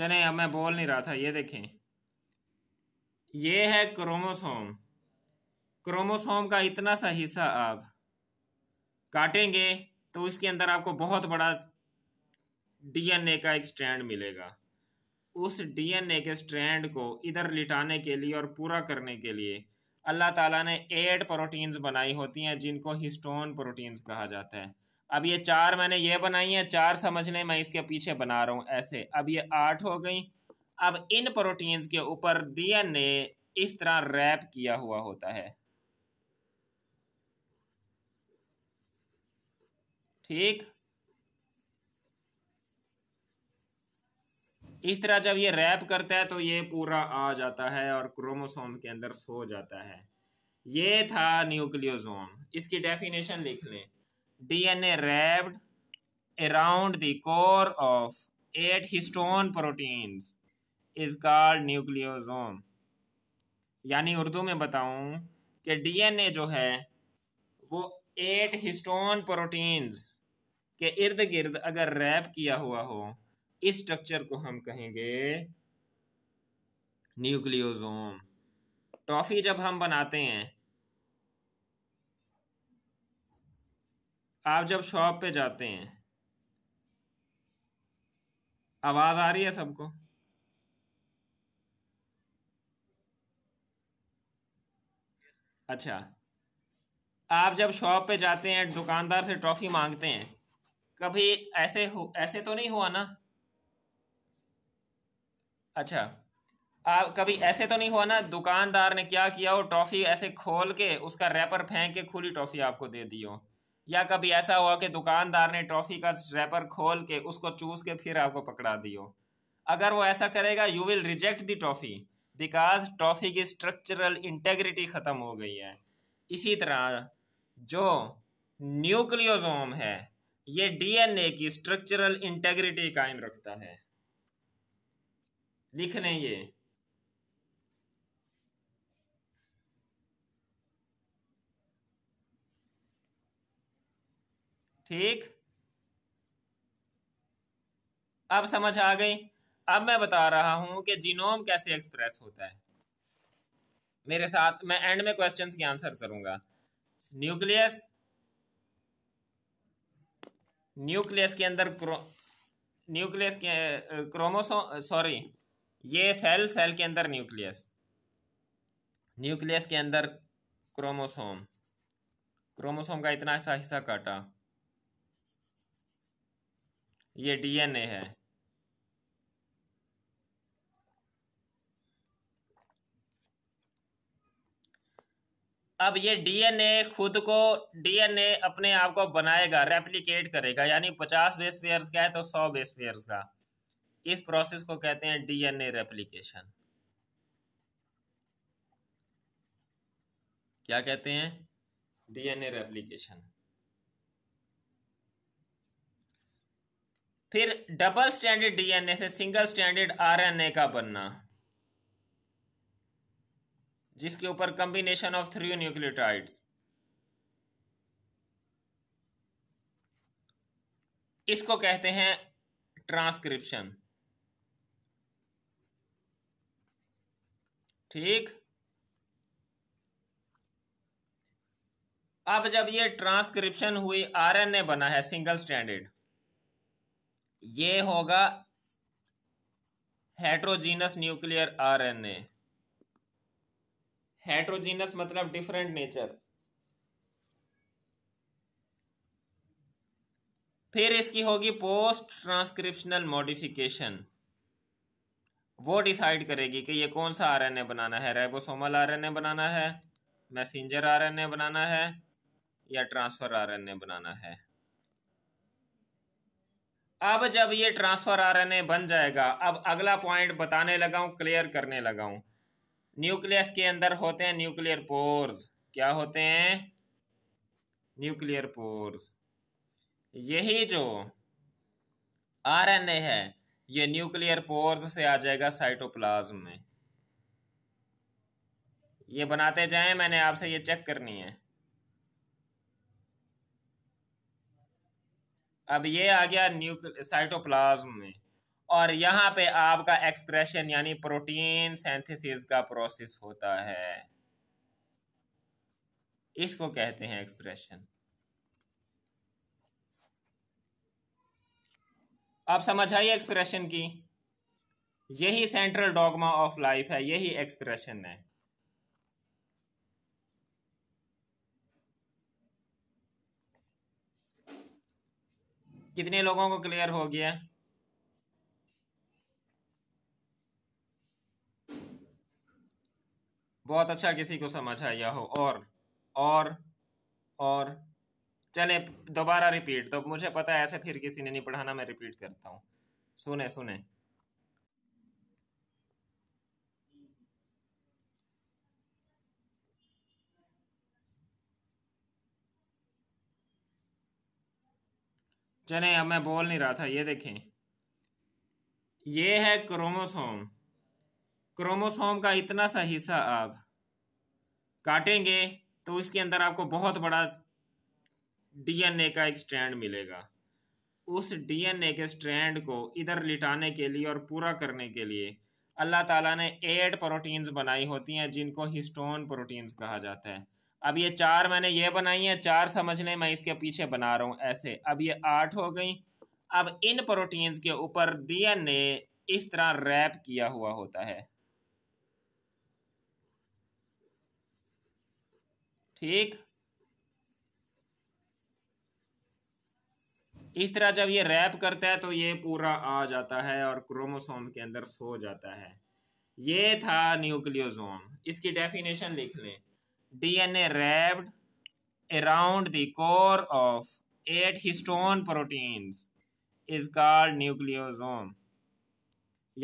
चले अब मैं बोल नहीं रहा था ये देखें ये है क्रोमोसोम क्रोमोसोम का इतना सा हिस्सा आप काटेंगे तो इसके अंदर आपको बहुत बड़ा डीएनए का एक स्ट्रैंड मिलेगा उस डीएनए के स्ट्रैंड को इधर लिटाने के लिए और पूरा करने के लिए अल्लाह ताला ने एट प्रोटीन्स बनाई होती हैं जिनको हिस्टोन प्रोटीन्स कहा जाता है अब ये चार मैंने ये बनाई है चार समझ लें मैं इसके पीछे बना रहा हूँ ऐसे अब ये आठ हो गई अब इन प्रोटीन्स के ऊपर डीएनए इस तरह रैप किया हुआ होता है ठीक इस तरह जब ये रैप करता है तो ये पूरा आ जाता है और क्रोमोसोम के अंदर सो जाता है ये था न्यूक्लियोजोम इसकी डेफिनेशन लिख लें DNA wrapped around the core of eight histone proteins is called nucleosome यानी उर्दू में बताऊं कि डीएनए जो है वो एट हिस्टोन प्रोटीन्स के इर्द गिर्द अगर रैप किया हुआ हो इस स्ट्रक्चर को हम कहेंगे न्यूक्लियोजोम टॉफी जब हम बनाते हैं आप जब शॉप पे जाते हैं आवाज आ रही है सबको अच्छा आप जब शॉप पे जाते हैं दुकानदार से ट्रॉफी मांगते हैं कभी ऐसे हो ऐसे तो नहीं हुआ ना अच्छा आप कभी ऐसे तो नहीं हुआ ना दुकानदार ने क्या किया हो ट्रॉफी ऐसे खोल के उसका रैपर फेंक के खुली ट्रॉफी आपको दे दी हो या कभी ऐसा हुआ कि दुकानदार ने ट्रॉफी का रैपर खोल के उसको चूस के फिर आपको पकड़ा दियो अगर वो ऐसा करेगा you will reject the trophy because trophy की स्ट्रक्चरल इंटेग्रिटी ख़त्म हो गई है इसी तरह जो न्यूक्लियोजोम है ये डीएनए की स्ट्रक्चरल इंटेग्रिटी कायम रखता है लिख लें ये ठीक अब समझ आ गई अब मैं बता रहा हूं कि जीनोम कैसे एक्सप्रेस होता है मेरे साथ मैं एंड में क्वेश्चंस के आंसर करूंगा न्यूक्लियस न्यूक्लियस के अंदर न्यूक्लियस के क्रोमोसो सॉरी ये सेल सेल के अंदर न्यूक्लियस न्यूक्लियस के अंदर क्रोमोसोम क्रोमोसोम का इतना सा हिस्सा काटा ये डीएनए है अब ये डीएनए खुद को डीएनए अपने आप को बनाएगा रेप्लिकेट करेगा यानी पचास बेस पेयर्स का है तो सौ बेस पेयर्स का इस प्रोसेस को कहते हैं डीएनए रेप्लिकेशन क्या कहते हैं डीएनए रेप्लिकेशन फिर डबल स्टैंडर्ड डीएनए से सिंगल स्टैंडर्ड आरएनए का बनना जिसके ऊपर कॉम्बिनेशन ऑफ थ्री न्यूक्लियोटाइड्स इसको कहते हैं ट्रांसक्रिप्शन ठीक अब जब ये ट्रांसक्रिप्शन हुई आरएनए बना है सिंगल स्टैंडर्ड ये होगा हेट्रोजीनस न्यूक्लियर आरएनए हेट्रोजीनस मतलब डिफरेंट नेचर फिर इसकी होगी पोस्ट ट्रांसक्रिप्शनल मॉडिफिकेशन वो डिसाइड करेगी कि ये कौन सा आरएनए बनाना है रेबोसोमल आरएनए बनाना है मैसेंजर आरएनए बनाना है या ट्रांसफर आरएनए बनाना है अब जब ये ट्रांसफर ए बन जाएगा अब अगला पॉइंट बताने लगा हूँ क्लियर करने लगा हूँ न्यूक्लियस के अंदर होते हैं न्यूक्लियर पोर्स क्या होते हैं न्यूक्लियर पोर्स यही जो आरएनए है ये न्यूक्लियर पोर्स से आ जाएगा साइटोप्लाज्म में ये बनाते जाएं मैंने आपसे ये चेक करनी है अब ये आ गया साइटोप्लाज्म में और यहाँ पे आपका एक्सप्रेशन यानी प्रोटीन सेंथिस का प्रोसेस होता है इसको कहते हैं एक्सप्रेशन आप समझ आइए एक्सप्रेशन की यही सेंट्रल डॉगमा ऑफ लाइफ है यही एक्सप्रेशन है कितने लोगों को क्लियर हो गया बहुत अच्छा किसी को समझ आया हो और और और चले दोबारा रिपीट तो मुझे पता है ऐसे फिर किसी ने नहीं पढ़ाना मैं रिपीट करता हूँ सुने सुने चले अब मैं बोल नहीं रहा था ये देखें ये है क्रोमोसोम क्रोमोसोम का इतना सा हिस्सा आप काटेंगे तो इसके अंदर आपको बहुत बड़ा डीएनए का एक स्ट्रैंड मिलेगा उस डीएनए के स्ट्रैंड को इधर लिटाने के लिए और पूरा करने के लिए अल्लाह ताला ने एट प्रोटीन्स बनाई होती हैं जिनको हिस्टोन प्रोटीन्स कहा जाता है अब ये चार मैंने ये बनाई है चार समझने मैं इसके पीछे बना रहा हूँ ऐसे अब ये आठ हो गई अब इन प्रोटीन्स के ऊपर डीएनए इस तरह रैप किया हुआ होता है ठीक इस तरह जब ये रैप करता है तो ये पूरा आ जाता है और क्रोमोसोम के अंदर सो जाता है ये था न्यूक्लियोजोम इसकी डेफिनेशन लिख लें DNA wrapped around the core of eight histone proteins is called nucleosome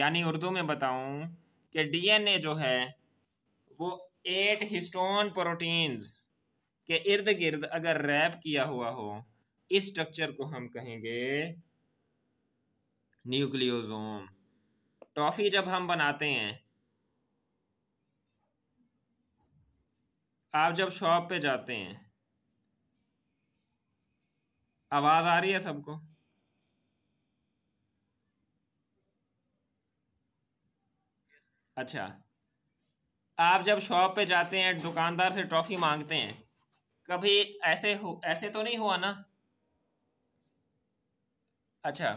यानी उर्दू में बताऊं कि डीएनए जो है वो एट हिस्टोन प्रोटीन्स के इर्द गिर्द अगर रैप किया हुआ हो इस स्ट्रक्चर को हम कहेंगे न्यूक्लियोजोम टॉफ़ी जब हम बनाते हैं आप जब शॉप पे जाते हैं आवाज आ रही है सबको अच्छा आप जब शॉप पे जाते हैं दुकानदार से ट्रॉफी मांगते हैं कभी ऐसे हो ऐसे तो नहीं हुआ ना अच्छा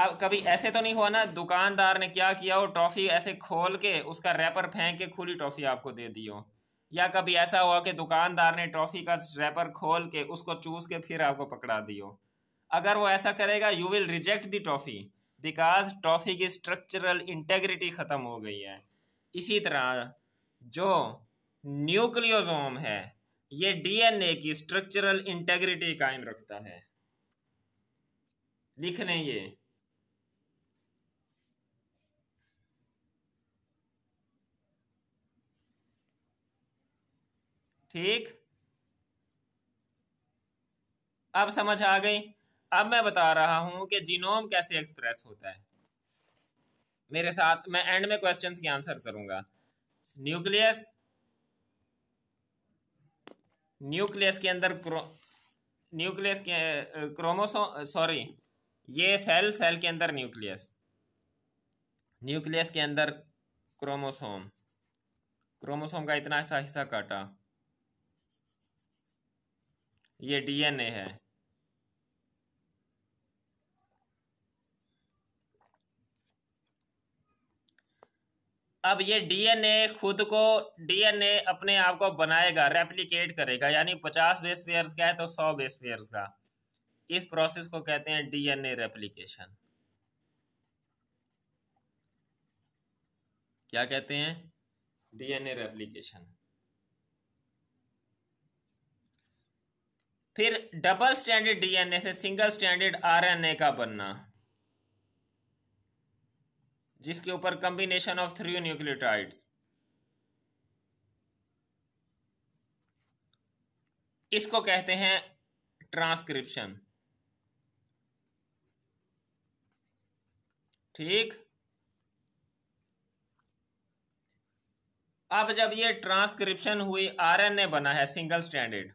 आप कभी ऐसे तो नहीं हुआ ना दुकानदार ने क्या किया हो ट्रॉफी ऐसे खोल के उसका रैपर फेंक के खुली ट्रॉफी आपको दे दी हो या कभी ऐसा हुआ कि दुकानदार ने ट्रॉफी का रैपर खोल के उसको चूस के फिर आपको पकड़ा दियो अगर वो ऐसा करेगा you will reject the trophy because trophy की स्ट्रक्चरल इंटेग्रिटी ख़त्म हो गई है इसी तरह जो न्यूक्लियोजोम है ये डीएनए की स्ट्रक्चरल इंटेग्रिटी कायम रखता है लिखने ये ठीक अब समझ आ गई अब मैं बता रहा हूं कि जीनोम कैसे एक्सप्रेस होता है मेरे साथ मैं एंड में क्वेश्चंस के आंसर करूंगा न्यूक्लियस न्यूक्लियस के अंदर क्रो न्यूक्लियस के क्रोमोसो सॉरी ये सेल सेल के अंदर न्यूक्लियस न्यूक्लियस के अंदर क्रोमोसोम क्रोमोसोम का इतना सा हिस्सा काटा ये डीएनए है अब ये डीएनए खुद को डीएनए अपने आप को बनाएगा रेप्लिकेट करेगा यानी पचास बेस पेयर्स का है तो सौ बेस पेयर्स का इस प्रोसेस को कहते हैं डीएनए रेप्लिकेशन क्या कहते हैं डीएनए रेप्लिकेशन फिर डबल स्टैंडर्ड डीएनए से सिंगल स्टैंडर्ड आरएनए का बनना जिसके ऊपर कॉम्बिनेशन ऑफ थ्री न्यूक्लियोटाइड्स इसको कहते हैं ट्रांसक्रिप्शन ठीक अब जब ये ट्रांसक्रिप्शन हुई आरएनए बना है सिंगल स्टैंडर्ड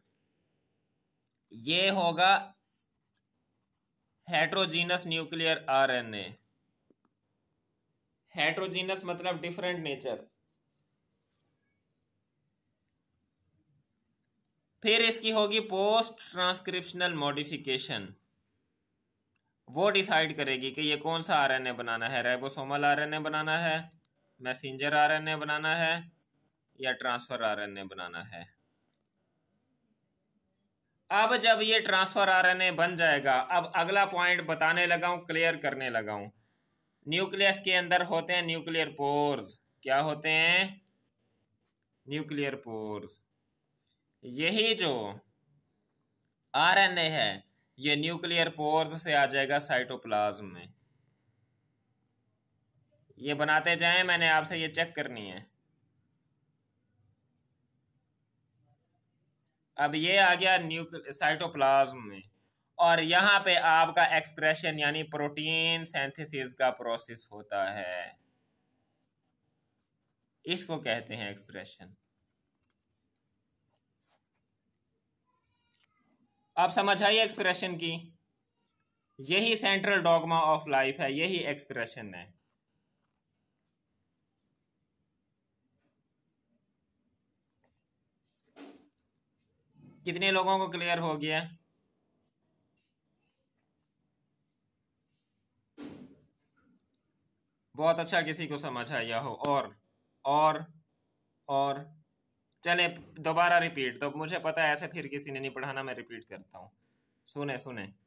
ये होगा हेट्रोजीनस न्यूक्लियर आरएनए हेट्रोजीनस मतलब डिफरेंट नेचर फिर इसकी होगी पोस्ट ट्रांसक्रिप्शनल मॉडिफिकेशन वो डिसाइड करेगी कि ये कौन सा आरएनए बनाना है रेबोसोमल आरएनए बनाना है मैसेंजर आरएनए बनाना है या ट्रांसफर आरएनए बनाना है अब जब ये ट्रांसफ़र आरएनए बन जाएगा अब अगला पॉइंट बताने लगा हूँ क्लियर करने लगा हूँ न्यूक्लियस के अंदर होते हैं न्यूक्लियर पोर्स क्या होते हैं न्यूक्लियर पोर्स यही जो आरएनए है ये न्यूक्लियर पोर्स से आ जाएगा साइटोप्लाज्म में ये बनाते जाएं मैंने आपसे ये चेक करनी है अब ये आ गया साइटोप्लाज्म में और यहाँ पे आपका एक्सप्रेशन यानी प्रोटीन सेंथिस का प्रोसेस होता है इसको कहते हैं एक्सप्रेशन आप समझ आइए एक्सप्रेशन की यही सेंट्रल डॉगमा ऑफ लाइफ है यही एक्सप्रेशन है कितने लोगों को क्लियर हो गया बहुत अच्छा किसी को समझ आया हो और और और चले दोबारा रिपीट तो मुझे पता है ऐसे फिर किसी ने नहीं पढ़ाना मैं रिपीट करता हूँ सुने सुने